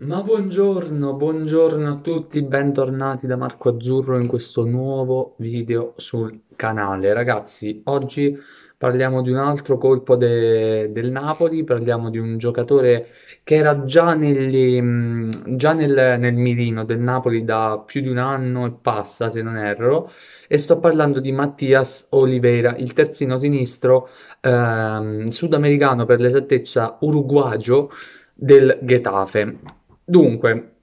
Ma buongiorno, buongiorno a tutti, bentornati da Marco Azzurro in questo nuovo video sul canale. Ragazzi, oggi parliamo di un altro colpo de- del Napoli, parliamo di un giocatore che era già, negli, mm, già nel, nel mirino del Napoli da più di un anno e passa, se non erro, e sto parlando di Mattias Oliveira, il terzino sinistro ehm, sudamericano per l'esattezza uruguagio del Getafe. Dunque,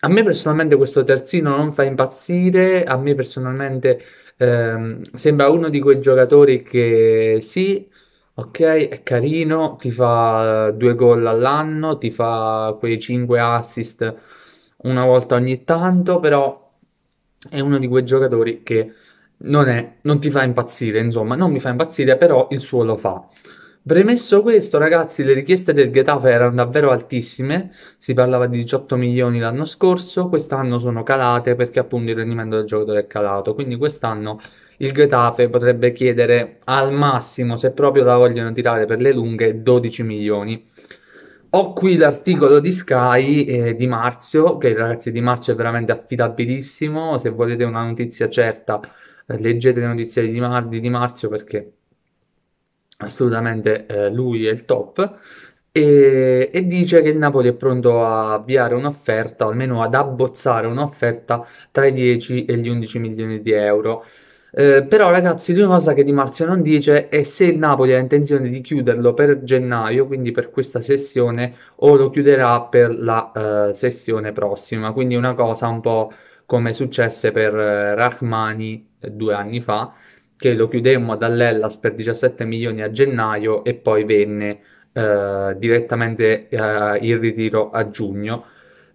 a me personalmente questo terzino non fa impazzire, a me personalmente ehm, sembra uno di quei giocatori che sì, ok, è carino, ti fa due gol all'anno, ti fa quei 5 assist una volta ogni tanto, però è uno di quei giocatori che non, è, non ti fa impazzire, insomma, non mi fa impazzire, però il suo lo fa. Premesso questo, ragazzi, le richieste del Getafe erano davvero altissime, si parlava di 18 milioni l'anno scorso, quest'anno sono calate perché appunto il rendimento del giocatore è calato, quindi quest'anno il Getafe potrebbe chiedere al massimo, se proprio la vogliono tirare per le lunghe, 12 milioni. Ho qui l'articolo di Sky eh, di Marzio, che ragazzi di Marzio è veramente affidabilissimo, se volete una notizia certa eh, leggete le notizie di, Mar- di Marzio perché assolutamente eh, lui è il top. E, e, dice che il Napoli è pronto a avviare un'offerta, almeno ad abbozzare un'offerta tra i 10 e gli 11 milioni di euro. Eh, però ragazzi, l'unica cosa che Di Marzio non dice è se il Napoli ha intenzione di chiuderlo per gennaio, quindi per questa sessione, o lo chiuderà per la eh, sessione prossima. Quindi una cosa un po' come successe per eh, Rahmani eh, due anni fa, che lo chiudemmo dall'Ellas per 17 milioni a gennaio e poi venne eh, direttamente eh, il ritiro a giugno.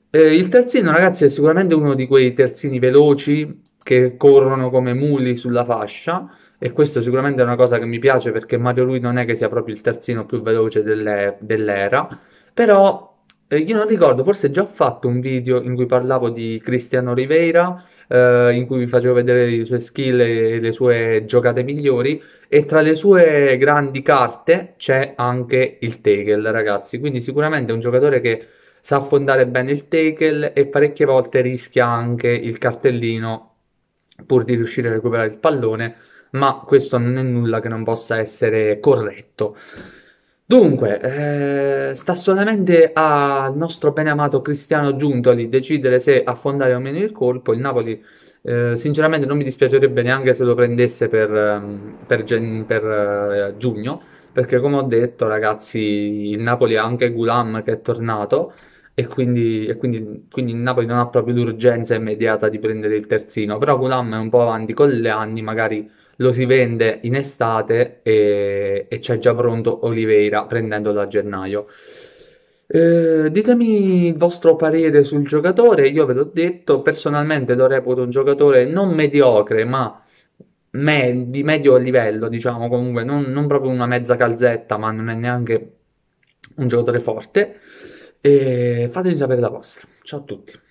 Eh, il terzino, ragazzi, è sicuramente uno di quei terzini veloci che corrono come muli sulla fascia e questo sicuramente è una cosa che mi piace perché Mario Lui non è che sia proprio il terzino più veloce delle, dell'era, però eh, io non ricordo, forse già ho fatto un video in cui parlavo di Cristiano Rivera, eh, in cui vi facevo vedere le sue skill e le sue giocate migliori. E tra le sue grandi carte c'è anche il tackle, ragazzi. Quindi sicuramente è un giocatore che sa affondare bene il tackle e parecchie volte rischia anche il cartellino pur di riuscire a recuperare il pallone, ma questo non è nulla che non possa essere corretto. Dunque, eh, sta solamente al nostro ben amato Cristiano Giuntoli decidere se affondare o meno il colpo. Il Napoli, eh, sinceramente, non mi dispiacerebbe neanche se lo prendesse per, ehm, per, gen- per eh, giugno, perché come ho detto, ragazzi, il Napoli ha anche Gulam che è tornato e quindi, e quindi, quindi il Napoli non ha proprio l'urgenza immediata di prendere il terzino, però Gulam è un po' avanti con gli anni, magari lo si vende in estate e, e c'è già pronto Oliveira prendendolo a gennaio. Eh, ditemi il vostro parere sul giocatore, io ve l'ho detto, personalmente lo reputo un giocatore non mediocre, ma me- di medio livello, diciamo comunque, non, non proprio una mezza calzetta, ma non è neanche un giocatore forte. E fatemi sapere la vostra. Ciao a tutti.